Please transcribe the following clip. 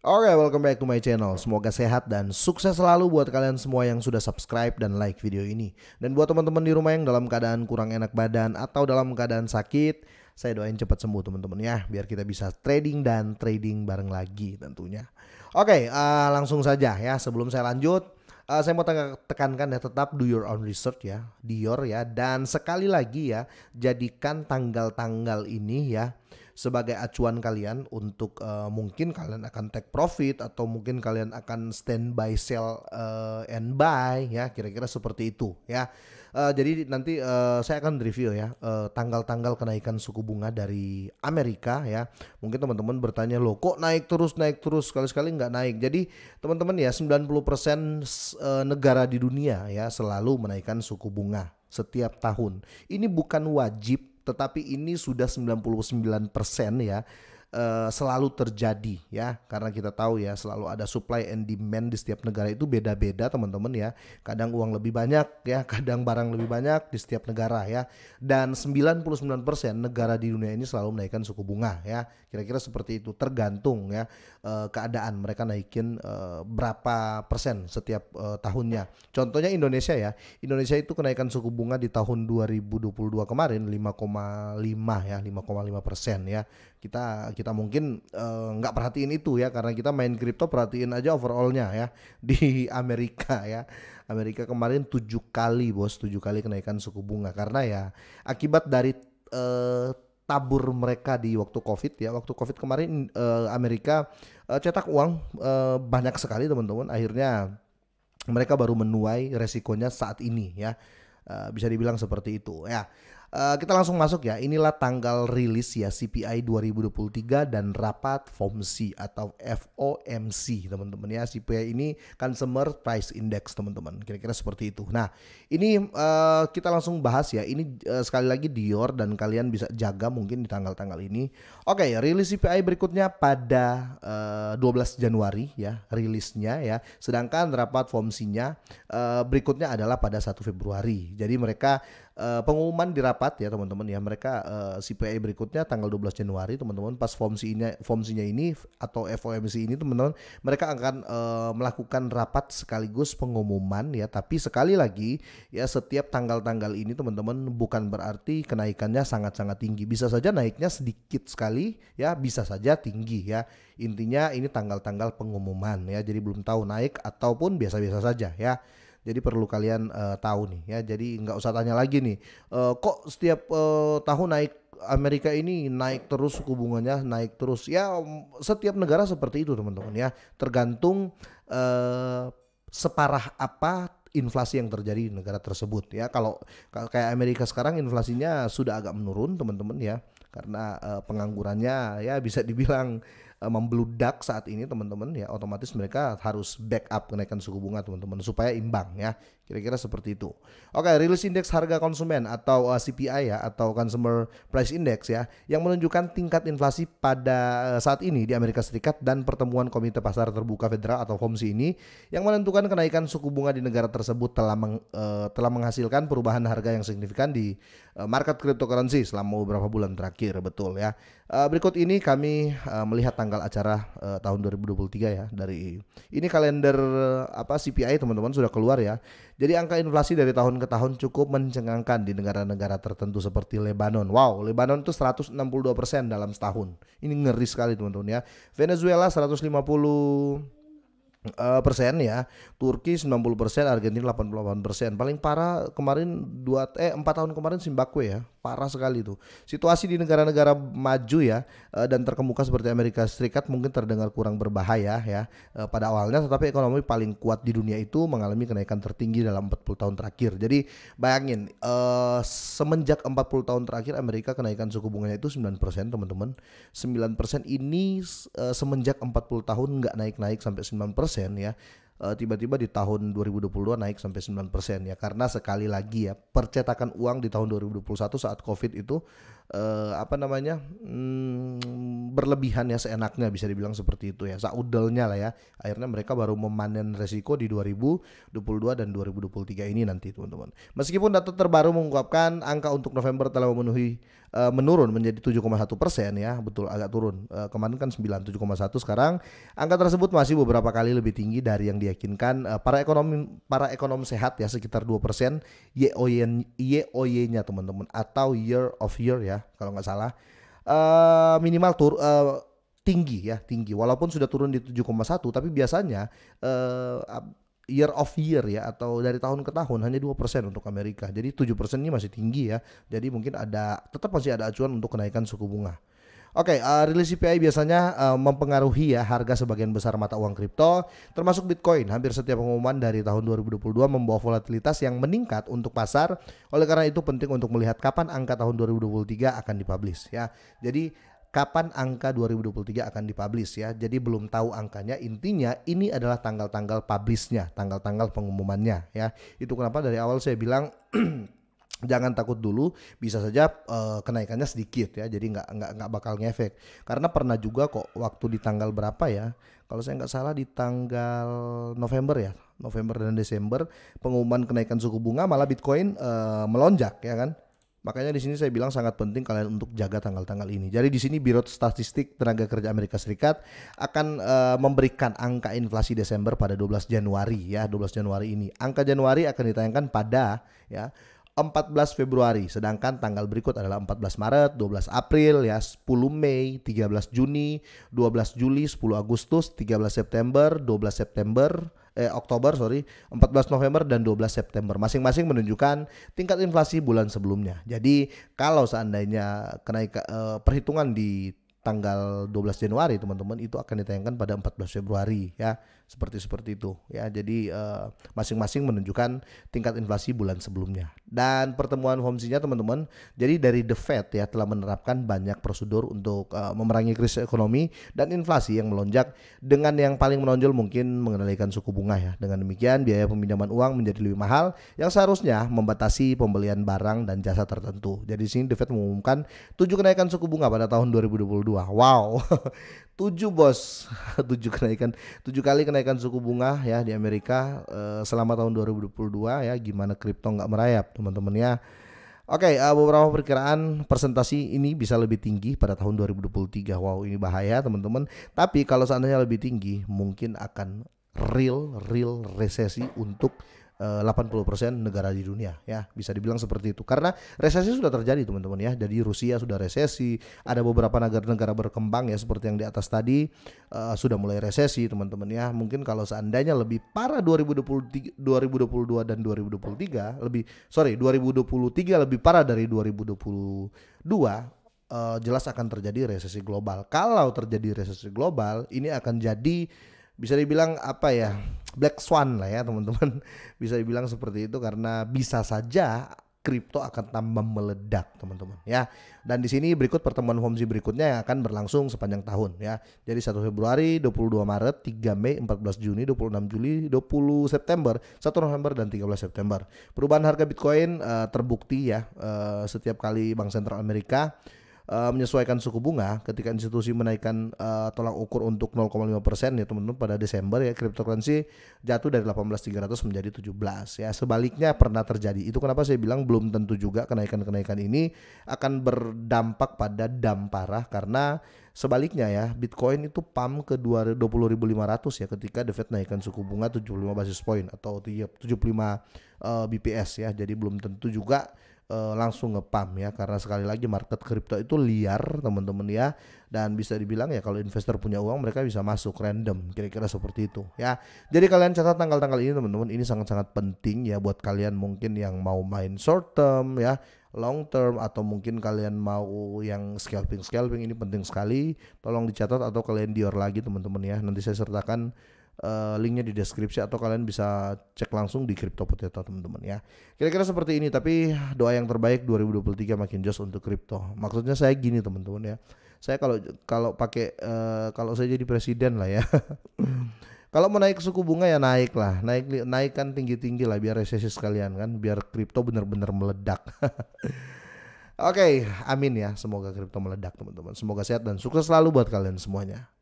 Oke, welcome back to my channel. Semoga sehat dan sukses selalu buat kalian semua yang sudah subscribe dan like video ini. Dan buat teman-teman di rumah yang dalam keadaan kurang enak badan atau dalam keadaan sakit, saya doain cepat sembuh teman-teman ya, biar kita bisa trading dan trading bareng lagi tentunya. Oke, okay, uh, eh, langsung saja ya. Sebelum saya lanjut, uh, saya mau tekankan ya tetap do your own research ya, Dior ya. Dan sekali lagi ya, jadikan tanggal-tanggal ini ya sebagai acuan kalian untuk uh, mungkin kalian akan take profit atau mungkin kalian akan stand by sell uh, and buy ya kira-kira seperti itu ya. Uh, jadi nanti uh, saya akan review ya tanggal tanggal-tanggal kenaikan suku bunga dari Amerika ya. Mungkin teman-teman bertanya loh kok naik terus naik terus sekali-sekali nggak naik. Jadi teman-teman ya 90% negara di dunia ya selalu menaikkan suku bunga setiap tahun. Ini bukan wajib tetapi ini sudah 99% ya Eh, selalu terjadi ya karena kita tahu ya selalu ada supply and demand di setiap negara itu beda-beda teman-teman ya kadang uang lebih banyak ya kadang barang lebih banyak di setiap negara ya dan 99% negara di dunia ini selalu menaikkan suku bunga ya kira-kira seperti itu tergantung ya eh, keadaan mereka naikin eh, berapa persen setiap tahunnya contohnya Indonesia ya Indonesia itu kenaikan suku bunga di tahun 2022 kemarin 5,5 ya 5,5 persen ya kita kita mungkin eh, nggak uh, perhatiin itu ya karena kita main kripto perhatiin aja overallnya ya di Amerika ya Amerika kemarin tujuh kali bos tujuh kali kenaikan suku bunga karena ya akibat dari uh, tabur mereka di waktu covid ya waktu covid kemarin uh, Amerika uh, cetak uang uh, banyak sekali teman-teman akhirnya mereka baru menuai resikonya saat ini ya uh, bisa dibilang seperti itu ya Eh, kita langsung masuk ya. Inilah tanggal rilis ya CPI 2023 dan rapat FOMC atau FOMC teman-teman ya. CPI ini Consumer Price Index teman-teman. Kira-kira seperti itu. Nah, ini uh, kita langsung bahas ya. Ini uh, sekali lagi Dior dan kalian bisa jaga mungkin di tanggal-tanggal ini. Oke, okay, rilis CPI berikutnya pada uh, 12 Januari ya rilisnya ya. Sedangkan rapat FOMC-nya uh, berikutnya adalah pada 1 Februari. Jadi mereka Eh, pengumuman di rapat ya teman-teman ya mereka uh, eh, CPI berikutnya tanggal 12 Januari teman-teman pas FOMC-nya FOMC-nya ini atau FOMC ini teman-teman mereka akan uh, melakukan rapat sekaligus pengumuman ya tapi sekali lagi ya setiap tanggal-tanggal ini teman-teman bukan berarti kenaikannya sangat-sangat tinggi bisa saja naiknya sedikit sekali ya bisa saja tinggi ya intinya ini tanggal-tanggal pengumuman ya jadi belum tahu naik ataupun biasa-biasa saja ya jadi perlu kalian uh, tahu nih ya. Jadi nggak usah tanya lagi nih. Uh, kok setiap uh, tahun naik Amerika ini naik terus suku bunganya naik terus ya setiap negara seperti itu teman-teman ya tergantung uh, separah apa inflasi yang terjadi di negara tersebut ya kalau kayak Amerika sekarang inflasinya sudah agak menurun teman-teman ya karena uh, penganggurannya ya bisa dibilang uh, membludak saat ini teman-teman ya otomatis mereka harus backup kenaikan suku bunga teman-teman supaya imbang ya Kira-kira seperti itu. Oke, okay, rilis indeks harga konsumen atau uh, eh, CPI ya atau Consumer Price Index ya yang menunjukkan tingkat inflasi pada eh, saat ini di Amerika Serikat dan pertemuan Komite Pasar Terbuka Federal atau FOMC ini yang menentukan kenaikan suku bunga di negara tersebut telah meng, uh, telah menghasilkan perubahan harga yang signifikan di uh, market cryptocurrency selama beberapa bulan terakhir, betul ya. Uh, berikut ini kami uh, melihat tanggal acara uh, tahun 2023 ya dari ini kalender uh, apa CPI teman-teman sudah keluar ya. Jadi angka inflasi dari tahun ke tahun cukup mencengangkan di negara-negara tertentu seperti Lebanon. Wow, Lebanon itu 162% dalam setahun. Ini ngeri sekali teman-teman ya. Venezuela 150 Uh, eh, persen ya Turki 90 persen Argentina 88 persen paling parah kemarin dua eh empat tahun kemarin Zimbabwe ya parah sekali tuh. Situasi di negara-negara maju ya eh, dan terkemuka seperti Amerika Serikat mungkin terdengar kurang berbahaya ya eh, pada awalnya tetapi ekonomi paling kuat di dunia itu mengalami kenaikan tertinggi dalam 40 tahun terakhir. Jadi bayangin eh, semenjak 40 tahun terakhir Amerika kenaikan suku bunganya itu 9% teman-teman. 9% ini eh, semenjak 40 tahun nggak naik-naik sampai 9% ya Eh, tiba-tiba di tahun 2022 naik sampai 9% ya karena sekali lagi ya percetakan uang di tahun 2021 saat Covid itu uh, apa namanya hmm, berlebihan ya seenaknya bisa dibilang seperti itu ya saudelnya lah ya akhirnya mereka baru memanen resiko di 2022 dan 2023 ini nanti teman-teman meskipun data terbaru mengungkapkan angka untuk November telah memenuhi uh, menurun menjadi 7,1 persen ya betul agak turun uh, kemarin kan 9 7,1 sekarang angka tersebut masih beberapa kali lebih tinggi dari yang diyakinkan uh, para ekonomi para ekonom sehat ya sekitar 2 persen YOY-nya teman-teman atau year of year ya kalau nggak salah uh, minimal tur uh, tinggi ya tinggi walaupun sudah turun di 7,1 tapi biasanya uh, year of year ya atau dari tahun ke tahun hanya dua persen untuk Amerika. Jadi tujuh persen ini masih tinggi ya. Jadi mungkin ada tetap masih ada acuan untuk kenaikan suku bunga. Oke, okay, uh, eh, rilis CPI biasanya uh, mempengaruhi ya harga sebagian besar mata uang kripto, termasuk Bitcoin. Hampir setiap pengumuman dari tahun 2022 membawa volatilitas yang meningkat untuk pasar. Oleh karena itu penting untuk melihat kapan angka tahun 2023 akan dipublish ya. Jadi kapan angka 2023 akan dipublish ya. Jadi belum tahu angkanya. Intinya ini adalah tanggal-tanggal publishnya, tanggal-tanggal pengumumannya ya. Itu kenapa dari awal saya bilang jangan takut dulu bisa saja uh, kenaikannya sedikit ya jadi nggak nggak nggak bakal ngefek karena pernah juga kok waktu di tanggal berapa ya kalau saya nggak salah di tanggal November ya November dan Desember pengumuman kenaikan suku bunga malah Bitcoin uh, melonjak ya kan Makanya di sini saya bilang sangat penting kalian untuk jaga tanggal-tanggal ini. Jadi di sini Biro Statistik Tenaga Kerja Amerika Serikat akan uh, memberikan angka inflasi Desember pada 12 Januari ya, 12 Januari ini. Angka Januari akan ditayangkan pada ya 14 Februari, sedangkan tanggal berikut adalah 14 Maret, 12 April, ya 10 Mei, 13 Juni, 12 Juli, 10 Agustus, 13 September, 12 September, eh Oktober sorry, 14 November dan 12 September. Masing-masing menunjukkan tingkat inflasi bulan sebelumnya. Jadi kalau seandainya kenaikan eh, perhitungan di tanggal 12 Januari teman-teman itu akan ditayangkan pada 14 Februari ya seperti seperti itu ya jadi eh, masing-masing uh, menunjukkan tingkat inflasi bulan sebelumnya dan pertemuan homesinya teman-teman jadi dari The Fed ya telah menerapkan banyak prosedur untuk uh, memerangi krisis ekonomi dan inflasi yang melonjak dengan yang paling menonjol mungkin mengendalikan suku bunga ya dengan demikian biaya peminjaman uang menjadi lebih mahal yang seharusnya membatasi pembelian barang dan jasa tertentu jadi sini The Fed mengumumkan tujuh kenaikan suku bunga pada tahun 2022 wow tujuh bos tujuh kenaikan tujuh kali kenaikan suku bunga ya di Amerika eh, selama tahun 2022 ya gimana kripto nggak merayap teman-teman ya oke okay, eh, beberapa perkiraan presentasi ini bisa lebih tinggi pada tahun 2023 wow ini bahaya teman-teman tapi kalau seandainya lebih tinggi mungkin akan real real resesi untuk 80% eh, negara di dunia ya bisa dibilang seperti itu karena resesi sudah terjadi teman-teman ya jadi Rusia sudah resesi ada beberapa negara-negara berkembang ya seperti yang di atas tadi uh, sudah mulai resesi teman-teman ya mungkin kalau seandainya lebih parah 2023 2022 dan 2023 lebih sorry 2023 lebih parah dari 2022 uh, eh, jelas akan terjadi resesi global kalau terjadi resesi global ini akan jadi bisa dibilang apa ya black swan lah ya teman-teman bisa dibilang seperti itu karena bisa saja kripto akan tambah meledak teman-teman ya dan di sini berikut pertemuan FOMC berikutnya yang akan berlangsung sepanjang tahun ya jadi 1 Februari 22 Maret 3 Mei 14 Juni 26 Juli 20 September 1 November dan 13 September perubahan harga Bitcoin uh, terbukti ya uh, setiap kali Bank Sentral Amerika Eh, menyesuaikan suku bunga ketika institusi menaikkan uh, tolak ukur untuk 0,5 persen ya teman-teman pada Desember ya cryptocurrency jatuh dari 18.300 menjadi 17 ya sebaliknya pernah terjadi itu kenapa saya bilang belum tentu juga kenaikan-kenaikan ini akan berdampak pada dam parah karena sebaliknya ya Bitcoin itu pam ke 20.500 ya ketika The Fed naikkan suku bunga 75 basis point atau 75 uh, BPS ya jadi belum tentu juga uh, langsung ngepam ya karena sekali lagi market kripto itu liar teman-teman ya dan bisa dibilang ya kalau investor punya uang mereka bisa masuk random kira-kira seperti itu ya jadi kalian catat tanggal-tanggal ini teman-teman ini sangat-sangat penting ya buat kalian mungkin yang mau main short term ya long term atau mungkin kalian mau yang scalping scalping ini penting sekali tolong dicatat atau kalian dior lagi teman-teman ya nanti saya sertakan uh, linknya di deskripsi atau kalian bisa cek langsung di Crypto Potato teman-teman ya. Kira-kira seperti ini tapi doa yang terbaik 2023 makin jos untuk crypto Maksudnya saya gini teman-teman ya. Saya kalau kalau pakai uh, kalau saya jadi presiden lah ya. kalau mau naik suku bunga ya naik lah, naik naikkan tinggi-tinggi lah biar resesi sekalian kan, biar crypto benar-benar meledak. Oke, okay, amin ya. Semoga kripto meledak, teman-teman. Semoga sehat dan sukses selalu buat kalian semuanya.